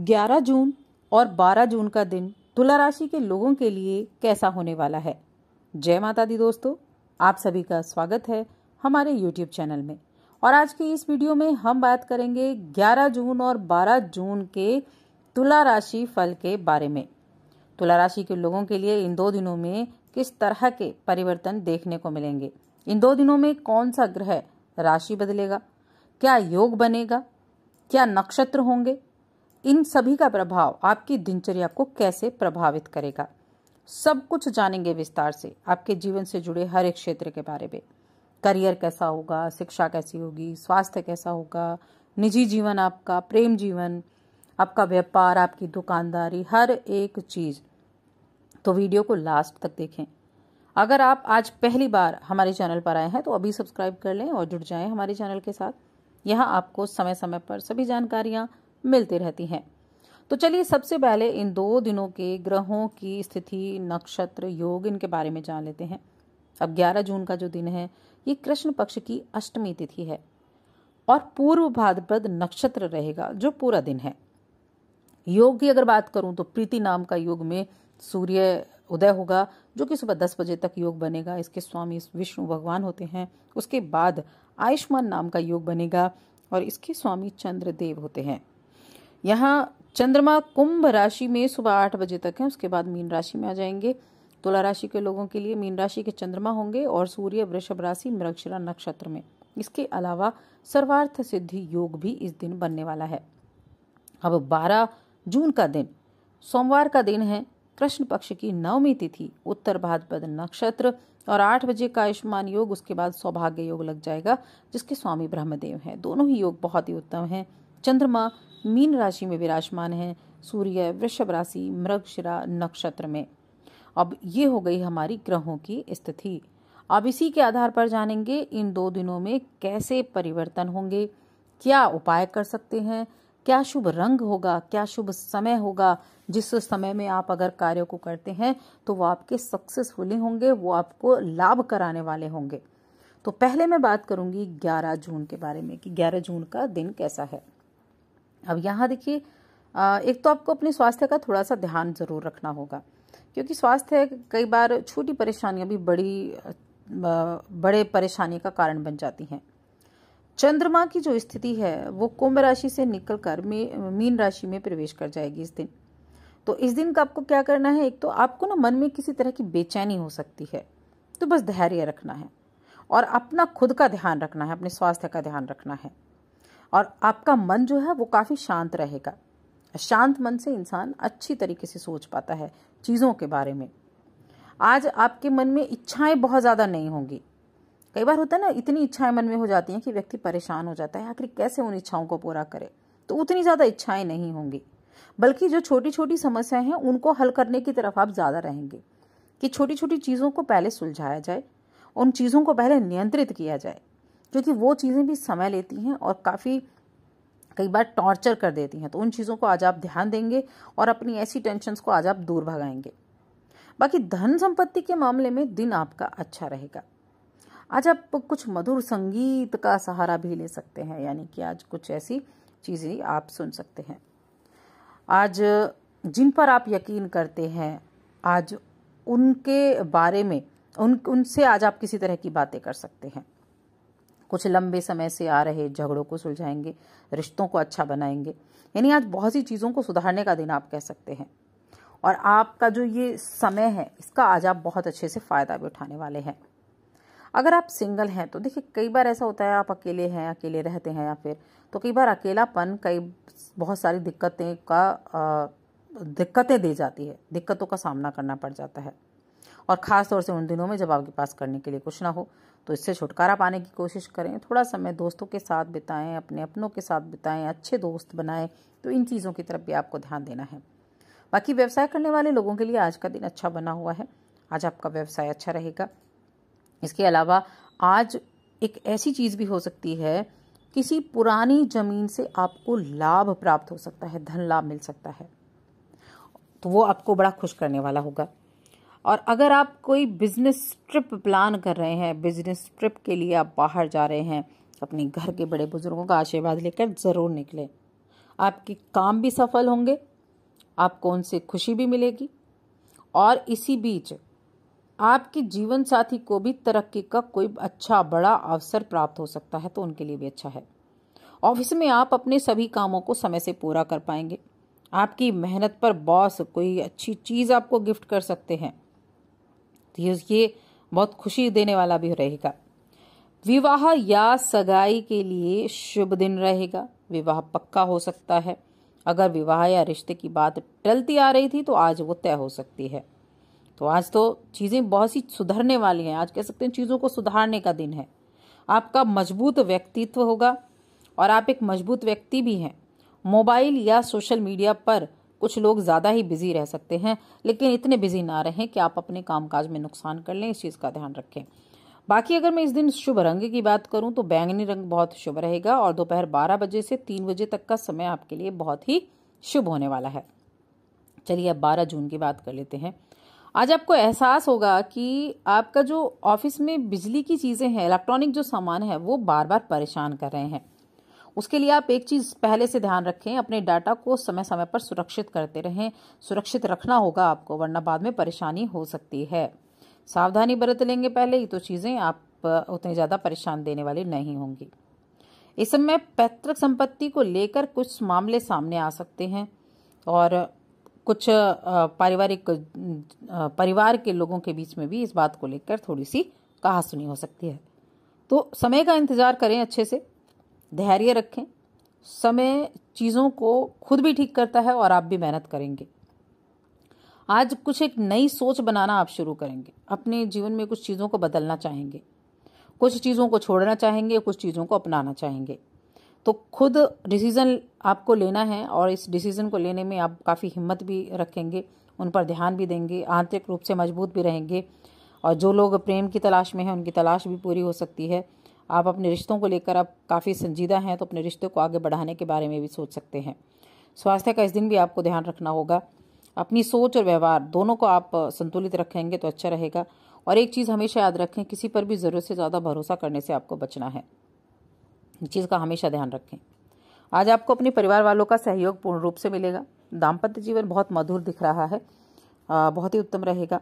11 जून और 12 जून का दिन तुला राशि के लोगों के लिए कैसा होने वाला है जय माता दी दोस्तों आप सभी का स्वागत है हमारे यूट्यूब चैनल में और आज के इस वीडियो में हम बात करेंगे 11 जून और 12 जून के तुला राशि फल के बारे में तुला राशि के लोगों के लिए इन दो दिनों में किस तरह के परिवर्तन देखने को मिलेंगे इन दो दिनों में कौन सा ग्रह राशि बदलेगा क्या योग बनेगा क्या नक्षत्र होंगे इन सभी का प्रभाव आपकी दिनचर्या को कैसे प्रभावित करेगा सब कुछ जानेंगे विस्तार से आपके जीवन से जुड़े हर एक क्षेत्र के बारे में करियर कैसा होगा शिक्षा कैसी होगी स्वास्थ्य कैसा होगा निजी जीवन आपका प्रेम जीवन आपका व्यापार आपकी दुकानदारी हर एक चीज़ तो वीडियो को लास्ट तक देखें अगर आप आज पहली बार हमारे चैनल पर आए हैं तो अभी सब्सक्राइब कर लें और जुड़ जाएं हमारे चैनल के साथ यहाँ आपको समय समय पर सभी जानकारियाँ मिलती रहती हैं तो चलिए सबसे पहले इन दो दिनों के ग्रहों की स्थिति नक्षत्र योग इनके बारे में जान लेते हैं अब 11 जून का जो दिन है ये कृष्ण पक्ष की अष्टमी तिथि है और पूर्व भाद्रपद नक्षत्र रहेगा जो पूरा दिन है योग की अगर बात करूं तो प्रीति नाम का योग में सूर्य उदय होगा जो कि सुबह दस बजे तक योग बनेगा इसके स्वामी विष्णु भगवान होते हैं उसके बाद आयुष्मान नाम का योग बनेगा और इसके स्वामी चंद्रदेव होते हैं यहाँ चंद्रमा कुंभ राशि में सुबह आठ बजे तक है उसके बाद मीन राशि में आ जाएंगे तुला राशि के लोगों के लिए मीन राशि के चंद्रमा होंगे और सूर्य वृषभ राशि मृक्षरा नक्षत्र में इसके अलावा सर्वार्थ सिद्धि योग भी इस दिन बनने वाला है अब बारह जून का दिन सोमवार का दिन है कृष्ण पक्ष की नवमी तिथि उत्तर भाद्रपद नक्षत्र और आठ बजे का आयुष्मान योग उसके बाद सौभाग्य योग लग जाएगा जिसके स्वामी ब्रह्मदेव हैं दोनों ही योग बहुत ही उत्तम हैं चंद्रमा मीन राशि में विराजमान है सूर्य वृषभ राशि मृगशिरा नक्षत्र में अब ये हो गई हमारी ग्रहों की स्थिति अब इसी के आधार पर जानेंगे इन दो दिनों में कैसे परिवर्तन होंगे क्या उपाय कर सकते हैं क्या शुभ रंग होगा क्या शुभ समय होगा जिस समय में आप अगर कार्य को करते हैं तो वो आपके सक्सेसफुली होंगे वो आपको लाभ कराने वाले होंगे तो पहले मैं बात करूंगी 11 जून के बारे में कि 11 जून का दिन कैसा है अब यहाँ देखिए एक तो आपको अपने स्वास्थ्य का थोड़ा सा ध्यान ज़रूर रखना होगा क्योंकि स्वास्थ्य कई बार छोटी परेशानियाँ भी बड़ी बड़े परेशानी का कारण बन जाती हैं चंद्रमा की जो स्थिति है वो कुंभ राशि से निकलकर मीन राशि में प्रवेश कर जाएगी इस दिन तो इस दिन का आपको क्या करना है एक तो आपको ना मन में किसी तरह की बेचैनी हो सकती है तो बस धैर्य रखना है और अपना खुद का ध्यान रखना है अपने स्वास्थ्य का ध्यान रखना है और आपका मन जो है वो काफ़ी शांत रहेगा शांत मन से इंसान अच्छी तरीके से सोच पाता है चीज़ों के बारे में आज आपके मन में इच्छाएं बहुत ज़्यादा नहीं होंगी कई बार होता है ना इतनी इच्छाएं मन में हो जाती हैं कि व्यक्ति परेशान हो जाता है आखिर कैसे उन इच्छाओं को पूरा करे तो उतनी ज़्यादा इच्छाएं नहीं होंगी बल्कि जो छोटी छोटी समस्याएं हैं उनको हल करने की तरफ आप ज़्यादा रहेंगे कि छोटी छोटी चीज़ों को पहले सुलझाया जाए उन चीज़ों को पहले नियंत्रित किया जाए क्योंकि वो चीज़ें भी समय लेती हैं और काफ़ी कई बार टॉर्चर कर देती हैं तो उन चीज़ों को आज आप ध्यान देंगे और अपनी ऐसी टेंशन को आज आप दूर भगाएंगे बाकी धन संपत्ति के मामले में दिन आपका अच्छा रहेगा आज आप कुछ मधुर संगीत का सहारा भी ले सकते हैं यानी कि आज कुछ ऐसी चीज़ें आप सुन सकते हैं आज जिन पर आप यकीन करते हैं आज उनके बारे में उन उनसे आज आप किसी तरह की बातें कर सकते हैं कुछ लंबे समय से आ रहे झगड़ों को सुलझाएंगे रिश्तों को अच्छा बनाएंगे यानी आज बहुत सी चीज़ों को सुधारने का दिन आप कह सकते हैं और आपका जो ये समय है इसका आज आप बहुत अच्छे से फ़ायदा भी उठाने वाले हैं अगर आप सिंगल हैं तो देखिए कई बार ऐसा होता है आप अकेले हैं अकेले रहते हैं या फिर तो कई बार अकेलापन कई बहुत सारी दिक्कतें का दिक्कतें दे जाती है दिक्कतों का सामना करना पड़ जाता है और ख़ास तौर से उन दिनों में जब आपके पास करने के लिए कुछ ना हो तो इससे छुटकारा पाने की कोशिश करें थोड़ा समय दोस्तों के साथ बिताएं अपने अपनों के साथ बिताएं अच्छे दोस्त बनाएं तो इन चीज़ों की तरफ भी आपको ध्यान देना है बाकी व्यवसाय करने वाले लोगों के लिए आज का दिन अच्छा बना हुआ है आज आपका व्यवसाय अच्छा रहेगा इसके अलावा आज एक ऐसी चीज़ भी हो सकती है किसी पुरानी जमीन से आपको लाभ प्राप्त हो सकता है धन लाभ मिल सकता है तो वो आपको बड़ा खुश करने वाला होगा और अगर आप कोई बिजनेस ट्रिप प्लान कर रहे हैं बिजनेस ट्रिप के लिए आप बाहर जा रहे हैं अपने घर के बड़े बुजुर्गों का आशीर्वाद लेकर ज़रूर निकलें आपके काम भी सफल होंगे आपको उनसे खुशी भी मिलेगी और इसी बीच आपके जीवन साथी को भी तरक्की का कोई अच्छा बड़ा अवसर प्राप्त हो सकता है तो उनके लिए भी अच्छा है ऑफिस में आप अपने सभी कामों को समय से पूरा कर पाएंगे आपकी मेहनत पर बॉस कोई अच्छी चीज़ आपको गिफ्ट कर सकते हैं तो ये बहुत खुशी देने वाला भी रहेगा विवाह या सगाई के लिए शुभ दिन रहेगा विवाह पक्का हो सकता है अगर विवाह या रिश्ते की बात टलती आ रही थी तो आज वो तय हो सकती है तो आज तो चीज़ें बहुत सी सुधरने वाली हैं आज कह सकते हैं चीज़ों को सुधारने का दिन है आपका मजबूत व्यक्तित्व होगा और आप एक मजबूत व्यक्ति भी हैं मोबाइल या सोशल मीडिया पर कुछ लोग ज़्यादा ही बिजी रह सकते हैं लेकिन इतने बिजी ना रहें कि आप अपने कामकाज में नुकसान कर लें इस चीज़ का ध्यान रखें बाकी अगर मैं इस दिन शुभ रंग की बात करूं तो बैंगनी रंग बहुत शुभ रहेगा और दोपहर बारह बजे से तीन बजे तक का समय आपके लिए बहुत ही शुभ होने वाला है चलिए अब बारह जून की बात कर लेते हैं आज आपको एहसास होगा कि आपका जो ऑफिस में बिजली की चीज़ें हैं इलेक्ट्रॉनिक जो सामान है वो बार बार परेशान कर रहे हैं उसके लिए आप एक चीज़ पहले से ध्यान रखें अपने डाटा को समय समय पर सुरक्षित करते रहें सुरक्षित रखना होगा आपको वरना बाद में परेशानी हो सकती है सावधानी बरत लेंगे पहले ही तो चीज़ें आप उतनी ज़्यादा परेशान देने वाली नहीं होंगी इस समय पैतृक संपत्ति को लेकर कुछ मामले सामने आ सकते हैं और कुछ पारिवारिक परिवार के लोगों के बीच में भी इस बात को लेकर थोड़ी सी कहा सुनी हो सकती है तो समय का इंतज़ार करें अच्छे से धैर्य रखें समय चीज़ों को खुद भी ठीक करता है और आप भी मेहनत करेंगे आज कुछ एक नई सोच बनाना आप शुरू करेंगे अपने जीवन में कुछ चीज़ों को बदलना चाहेंगे कुछ चीज़ों को छोड़ना चाहेंगे कुछ चीज़ों को अपनाना चाहेंगे तो खुद डिसीज़न आपको लेना है और इस डिसीज़न को लेने में आप काफ़ी हिम्मत भी रखेंगे उन पर ध्यान भी देंगे आंतरिक रूप से मजबूत भी रहेंगे और जो लोग प्रेम की तलाश में हैं उनकी तलाश भी पूरी हो सकती है आप अपने रिश्तों को लेकर आप काफ़ी संजीदा हैं तो अपने रिश्ते को आगे बढ़ाने के बारे में भी सोच सकते हैं स्वास्थ्य का इस दिन भी आपको ध्यान रखना होगा अपनी सोच और व्यवहार दोनों को आप संतुलित रखेंगे तो अच्छा रहेगा और एक चीज़ हमेशा याद रखें किसी पर भी ज़रूरत से ज़्यादा भरोसा करने से आपको बचना है इस चीज़ का हमेशा ध्यान रखें आज आपको अपने परिवार वालों का सहयोग पूर्ण रूप से मिलेगा दाम्पत्य जीवन बहुत मधुर दिख रहा है बहुत ही उत्तम रहेगा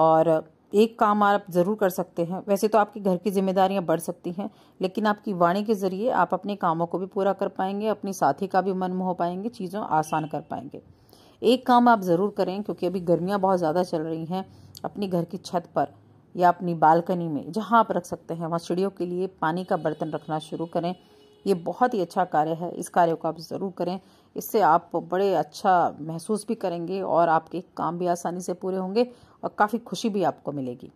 और एक काम आप ज़रूर कर सकते हैं वैसे तो आपके घर की जिम्मेदारियां बढ़ सकती हैं लेकिन आपकी वाणी के ज़रिए आप अपने कामों को भी पूरा कर पाएंगे अपने साथी का भी मन मोह पाएंगे चीज़ों आसान कर पाएंगे एक काम आप ज़रूर करें क्योंकि अभी गर्मियाँ बहुत ज़्यादा चल रही हैं अपनी घर की छत पर या अपनी बालकनी में जहाँ आप रख सकते हैं वहाँ चिड़ियों के लिए पानी का बर्तन रखना शुरू करें ये बहुत ही अच्छा कार्य है इस कार्य को आप ज़रूर करें इससे आप बड़े अच्छा महसूस भी करेंगे और आपके काम भी आसानी से पूरे होंगे और काफ़ी खुशी भी आपको मिलेगी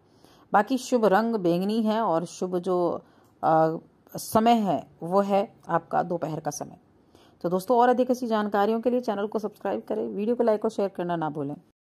बाकी शुभ रंग बैंगनी है और शुभ जो आ, समय है वो है आपका दोपहर का समय तो दोस्तों और अधिक ऐसी जानकारियों के लिए चैनल को सब्सक्राइब करें वीडियो को लाइक और शेयर करना ना भूलें